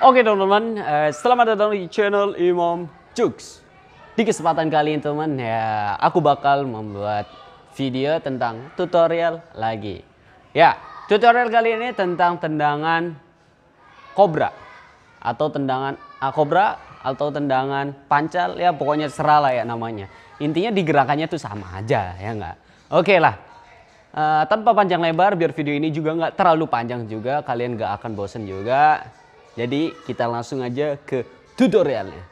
Oke teman-teman, uh, selamat datang di channel Imam Jux. Di kesempatan kali ini teman, ya aku bakal membuat video tentang tutorial lagi. Ya, tutorial kali ini tentang tendangan kobra atau tendangan akobra ah, atau tendangan pancal ya pokoknya seralah ya namanya. Intinya di gerakannya tuh sama aja ya enggak. Oke lah. Uh, tanpa panjang lebar biar video ini juga nggak terlalu panjang juga kalian nggak akan bosen juga jadi kita langsung aja ke tutorialnya.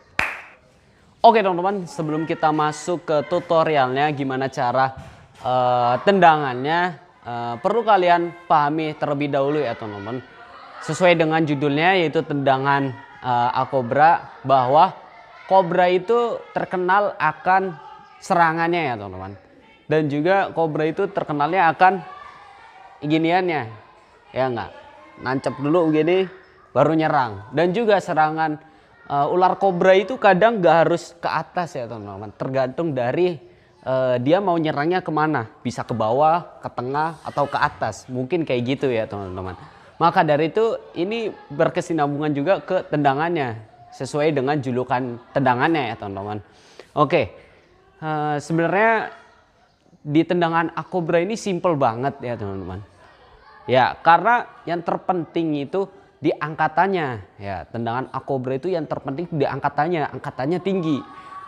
Oke teman-teman, sebelum kita masuk ke tutorialnya gimana cara uh, tendangannya, uh, perlu kalian pahami terlebih dahulu ya teman-teman. Sesuai dengan judulnya yaitu tendangan uh, akobra bahwa kobra itu terkenal akan serangannya ya teman-teman. Dan juga kobra itu terkenalnya akan giniannya. Ya enggak? Nancep dulu gini, baru nyerang. Dan juga serangan uh, ular kobra itu kadang gak harus ke atas ya teman-teman. Tergantung dari uh, dia mau nyerangnya kemana. Bisa ke bawah, ke tengah, atau ke atas. Mungkin kayak gitu ya teman-teman. Maka dari itu ini berkesinambungan juga ke tendangannya. Sesuai dengan julukan tendangannya ya teman-teman. Oke, uh, sebenarnya di tendangan akobra ini simple banget ya teman-teman. Ya karena yang terpenting itu di angkatannya ya tendangan akobra itu yang terpenting di angkatannya angkatannya tinggi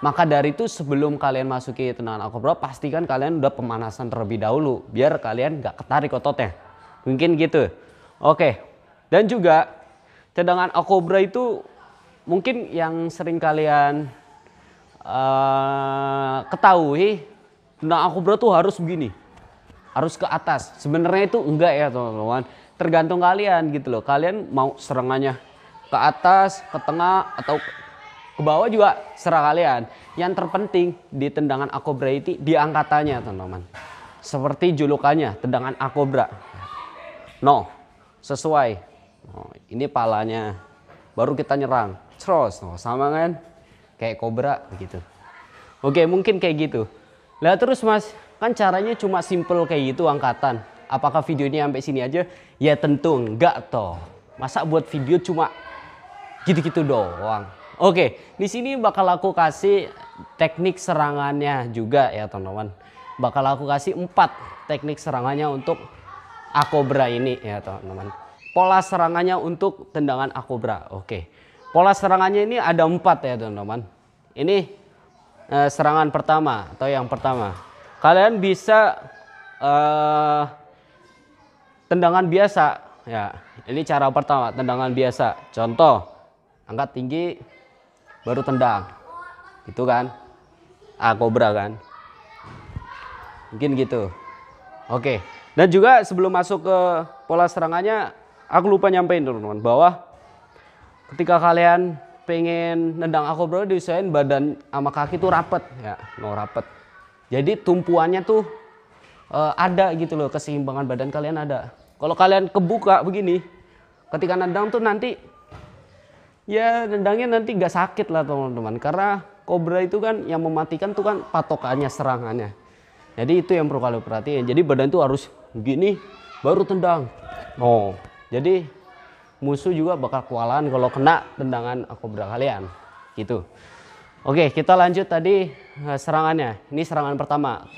maka dari itu sebelum kalian masuki tendangan akobra pastikan kalian udah pemanasan terlebih dahulu biar kalian gak ketarik ototnya mungkin gitu oke dan juga tendangan akobra itu mungkin yang sering kalian uh, ketahui tendangan akobra tuh harus begini harus ke atas sebenarnya itu enggak ya teman-teman tergantung kalian gitu loh. Kalian mau serangannya ke atas, ke tengah atau ke bawah juga serah kalian. Yang terpenting di tendangan akobra itu di angkatannya teman-teman. Seperti julukannya tendangan akobra. No, sesuai. Oh, ini palanya. Baru kita nyerang. Terus, no, oh, sama kan? Kayak kobra begitu. Oke, mungkin kayak gitu. Lihat terus mas, kan caranya cuma simple kayak gitu angkatan. Apakah video ini sampai sini aja? Ya tentu enggak toh. Masa buat video cuma gitu-gitu doang. Oke, di sini bakal aku kasih teknik serangannya juga ya teman-teman. Bakal aku kasih empat teknik serangannya untuk akobra ini ya teman-teman. Pola serangannya untuk tendangan akobra. Oke. Pola serangannya ini ada empat ya teman-teman. Ini eh, serangan pertama atau yang pertama. Kalian bisa eh tendangan biasa ya ini cara pertama tendangan biasa contoh angkat tinggi baru tendang gitu kan ah kobra kan mungkin gitu oke dan juga sebelum masuk ke pola serangannya aku lupa nyampein teman-teman bahwa ketika kalian pengen nendang aku bro diusahain badan sama kaki tuh rapet ya no rapet jadi tumpuannya tuh uh, ada gitu loh keseimbangan badan kalian ada kalau kalian kebuka begini, ketika nendang tuh nanti ya nendangnya nanti gak sakit lah teman-teman. Karena kobra itu kan yang mematikan tuh kan patokannya, serangannya. Jadi itu yang perlu kalian perhatiin. Jadi badan tuh harus begini baru tendang. Oh, jadi musuh juga bakal kualan kalau kena tendangan kobra kalian. Gitu. Oke, kita lanjut tadi eh, serangannya. Ini serangan pertama.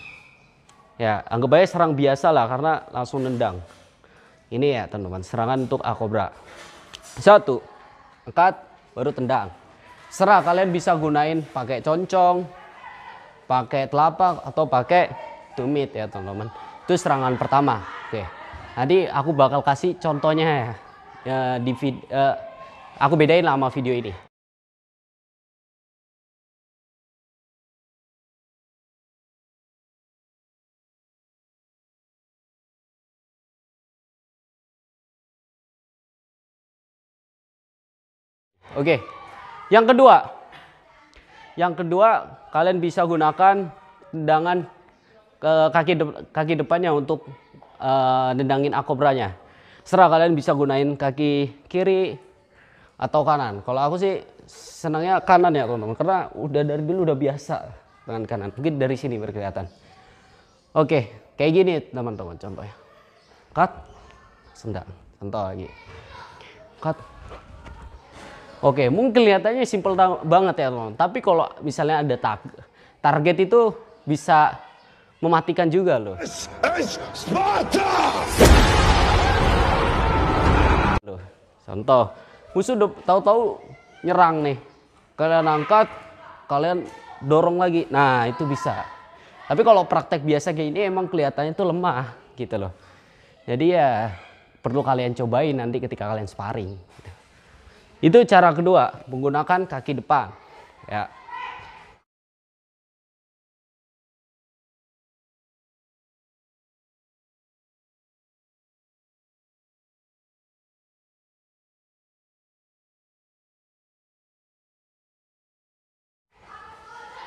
Ya, anggap aja serang biasa lah karena langsung nendang. Ini ya teman-teman serangan untuk Akobra. Satu, angkat, baru tendang. Serah kalian bisa gunain pakai concong, pakai telapak atau pakai tumit ya teman-teman. Itu serangan pertama. Oke. Nanti aku bakal kasih contohnya ya. ya di vid, uh, aku bedain lah sama video ini. Oke. Yang kedua. Yang kedua, kalian bisa gunakan tendangan ke eh, kaki de kaki depannya untuk uh, akobranya. Serah kalian bisa gunain kaki kiri atau kanan. Kalau aku sih senangnya kanan ya teman-teman karena udah dari dulu udah biasa dengan kanan. Mungkin dari sini berkelihatan. Oke, kayak gini teman-teman contohnya. Cut. Sendang. Contoh lagi. Cut. Oke, mungkin kelihatannya simple banget ya teman. Tapi kalau misalnya ada tar target itu bisa mematikan juga loh. Loh, contoh musuh udah tahu-tahu nyerang nih. Kalian angkat, kalian dorong lagi. Nah, itu bisa. Tapi kalau praktek biasa kayak ini emang kelihatannya tuh lemah gitu loh. Jadi ya perlu kalian cobain nanti ketika kalian sparring. Gitu. Itu cara kedua, menggunakan kaki depan. Ya.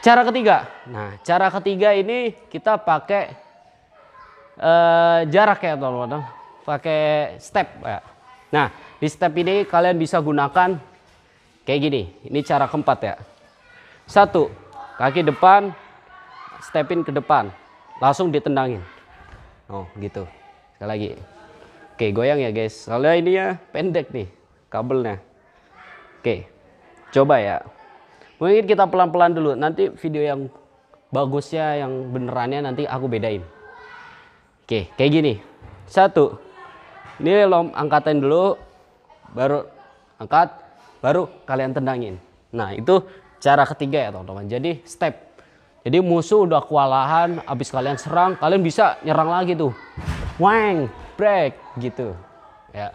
Cara ketiga. Nah, cara ketiga ini kita pakai uh, jarak ya teman-teman. Pakai step ya. Nah, di step ini kalian bisa gunakan kayak gini. Ini cara keempat ya. Satu, kaki depan, stepin ke depan. Langsung ditendangin. Oh, gitu. Sekali lagi. Oke, goyang ya guys. Soalnya ini ya pendek nih kabelnya. Oke, coba ya. Mungkin kita pelan-pelan dulu. Nanti video yang bagusnya, yang benerannya nanti aku bedain. Oke, kayak gini. Satu, ini lo angkatin dulu baru angkat baru kalian tendangin nah itu cara ketiga ya teman-teman jadi step jadi musuh udah kewalahan abis kalian serang kalian bisa nyerang lagi tuh wang break gitu ya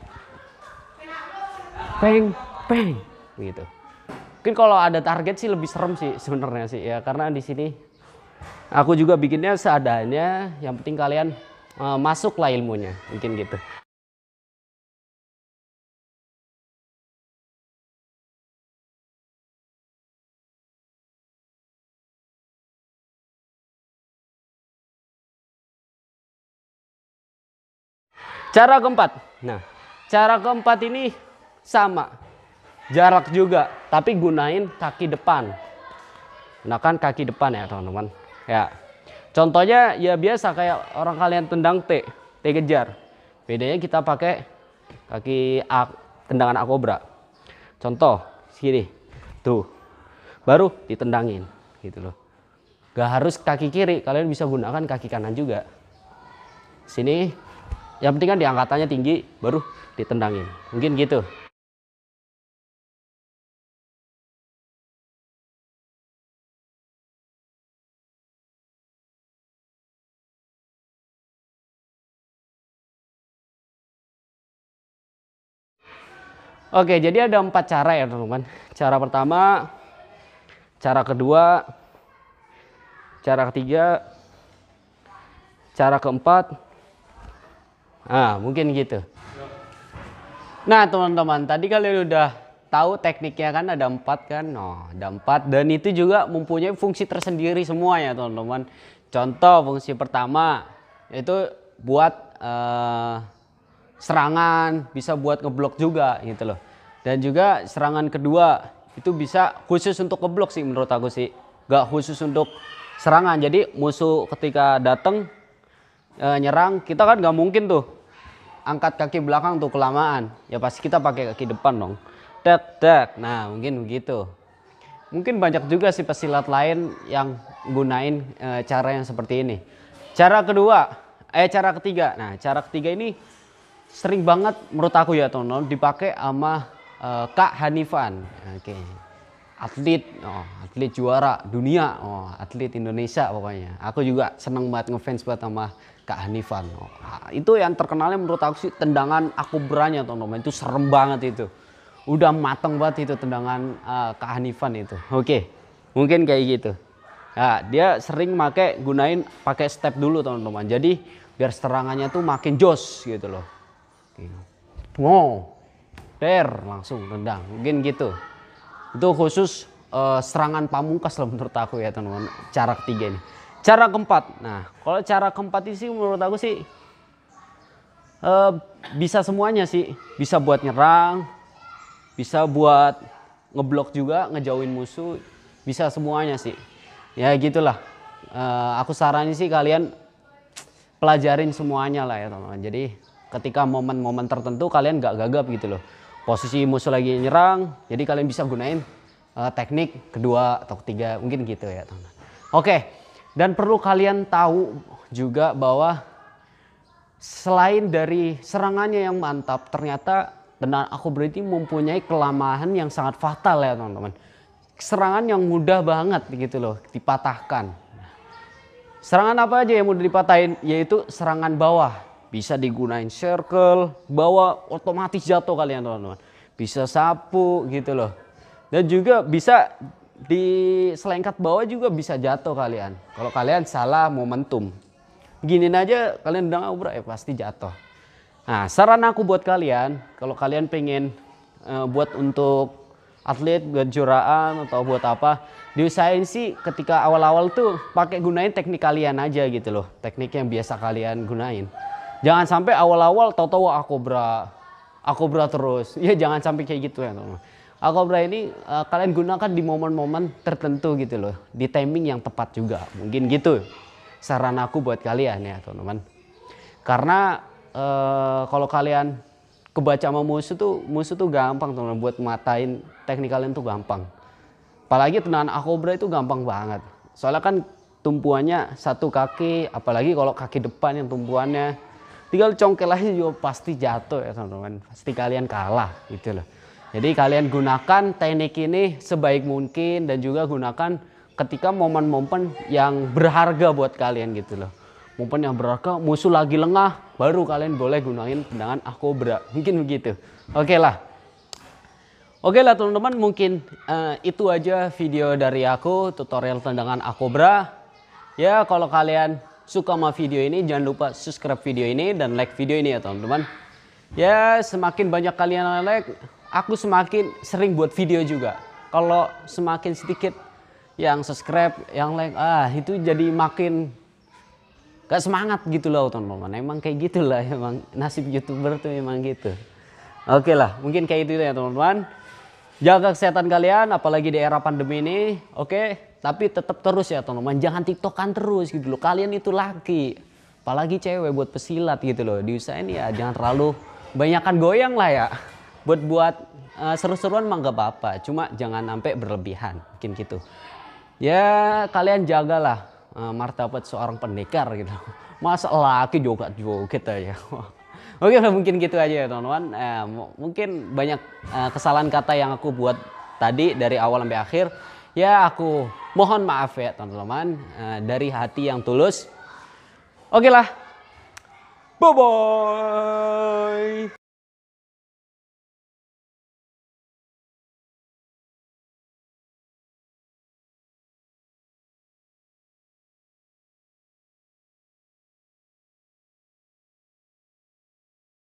peng peng gitu mungkin kalau ada target sih lebih serem sih sebenarnya sih ya karena di sini aku juga bikinnya seadanya yang penting kalian eh, masuklah ilmunya mungkin gitu Cara keempat. Nah, cara keempat ini sama. Jarak juga, tapi gunain kaki depan. Gunakan kaki depan ya, teman-teman. Ya. Contohnya ya biasa kayak orang kalian tendang T, T kejar. Bedanya kita pakai kaki A, tendangan akobra. Contoh, sini. Tuh. Baru ditendangin gitu loh. Gak harus kaki kiri, kalian bisa gunakan kaki kanan juga. Sini yang penting kan diangkatannya tinggi, baru ditendangin. Mungkin gitu. Oke, jadi ada empat cara ya teman-teman. Cara pertama, cara kedua, cara ketiga, cara keempat, Nah, mungkin gitu. Nah, teman-teman, tadi kalian udah tahu tekniknya kan ada empat kan? Nah, ada empat dan itu juga mempunyai fungsi tersendiri semua ya teman-teman. Contoh fungsi pertama itu buat uh, serangan, bisa buat ngeblok juga gitu loh. Dan juga serangan kedua itu bisa khusus untuk ngeblok sih menurut aku sih. Gak khusus untuk serangan. Jadi musuh ketika datang eh, nyerang kita kan gak mungkin tuh angkat kaki belakang tuh kelamaan ya pasti kita pakai kaki depan dong tek tek nah mungkin begitu mungkin banyak juga sih pesilat lain yang gunain e, cara yang seperti ini cara kedua eh cara ketiga nah cara ketiga ini sering banget menurut aku ya teman-teman dipakai sama e, Kak Hanifan. Oke. Atlet, oh, atlet juara dunia, oh, atlet Indonesia pokoknya. Aku juga seneng banget ngefans buat sama kehanifan. Oh, ah, itu yang terkenalnya menurut aku sih tendangan aku beranya teman-teman itu serem banget itu. Udah mateng banget itu tendangan uh, ah, kehanifan itu. Oke, mungkin kayak gitu. Nah, dia sering make gunain pakai step dulu teman-teman. Jadi biar serangannya tuh makin jos gitu loh. Gitu. Wow, ter langsung tendang. Mungkin gitu. Itu khusus uh, serangan pamungkas loh menurut aku ya teman-teman. Cara ketiga ini. Cara keempat. Nah, kalau cara keempat ini sih menurut aku sih uh, bisa semuanya sih. Bisa buat nyerang, bisa buat ngeblok juga, ngejauhin musuh, bisa semuanya sih. Ya gitulah. Uh, aku saranin sih kalian pelajarin semuanya lah ya teman-teman. Jadi ketika momen-momen tertentu kalian gak gagap gitu loh. Posisi musuh lagi nyerang, jadi kalian bisa gunain uh, teknik kedua atau ketiga mungkin gitu ya teman-teman. Oke, dan perlu kalian tahu juga bahwa selain dari serangannya yang mantap, ternyata tendangan aku berarti mempunyai kelemahan yang sangat fatal ya teman-teman. Serangan yang mudah banget gitu loh, dipatahkan. Serangan apa aja yang mudah dipatahin? Yaitu serangan bawah. Bisa digunain circle, bawah otomatis jatuh kalian teman-teman. Bisa sapu gitu loh. Dan juga bisa di selengkat bawah juga bisa jatuh kalian. Kalau kalian salah momentum. Gini aja kalian udah ngobrol ya pasti jatuh. Nah, saran aku buat kalian, kalau kalian pengen uh, buat untuk atlet, buat atau buat apa, diusahain sih ketika awal-awal tuh pakai gunain teknik kalian aja gitu loh. Teknik yang biasa kalian gunain. Jangan sampai awal-awal tau-tau aku bra, aku bra terus. Ya jangan sampai kayak gitu ya teman-teman. Akobra ini uh, kalian gunakan di momen-momen tertentu gitu loh, di timing yang tepat juga. Mungkin gitu saran aku buat kalian ya teman-teman. Karena uh, kalau kalian kebaca sama musuh tuh musuh tuh gampang teman-teman buat matain teknik kalian tuh gampang. Apalagi tenangan akobra itu gampang banget. Soalnya kan tumpuannya satu kaki, apalagi kalau kaki depan yang tumpuannya tinggal congkel aja juga pasti jatuh ya teman-teman. Pasti kalian kalah gitu loh. Jadi kalian gunakan teknik ini sebaik mungkin dan juga gunakan ketika momen-momen yang berharga buat kalian gitu loh. Momen yang berharga, musuh lagi lengah, baru kalian boleh gunain tendangan akobra. Mungkin begitu. Oke okay lah. Oke lah teman-teman, mungkin uh, itu aja video dari aku, tutorial tendangan akobra. Ya kalau kalian suka sama video ini, jangan lupa subscribe video ini dan like video ini ya teman-teman. Ya semakin banyak kalian like, aku semakin sering buat video juga. Kalau semakin sedikit yang subscribe, yang like, ah itu jadi makin gak semangat gitu loh teman-teman. Emang kayak gitu lah emang nasib youtuber tuh emang gitu. Oke lah, mungkin kayak itu ya teman-teman. Jaga kesehatan kalian, apalagi di era pandemi ini. Oke, tapi tetap terus ya teman-teman. Jangan tiktokan terus gitu loh. Kalian itu laki, apalagi cewek buat pesilat gitu loh. ini ya jangan terlalu banyakkan goyang lah ya buat buat uh, seru-seruan mah nggak apa-apa cuma jangan sampai berlebihan mungkin gitu ya kalian jagalah uh, martabat seorang pendekar gitu masa laki juga joget aja Oke lah mungkin gitu aja ya teman-teman. uh, mungkin banyak uh, kesalahan kata yang aku buat tadi dari awal sampai akhir. Ya aku mohon maaf ya teman-teman uh, dari hati yang tulus. Oke lah. Bye bye.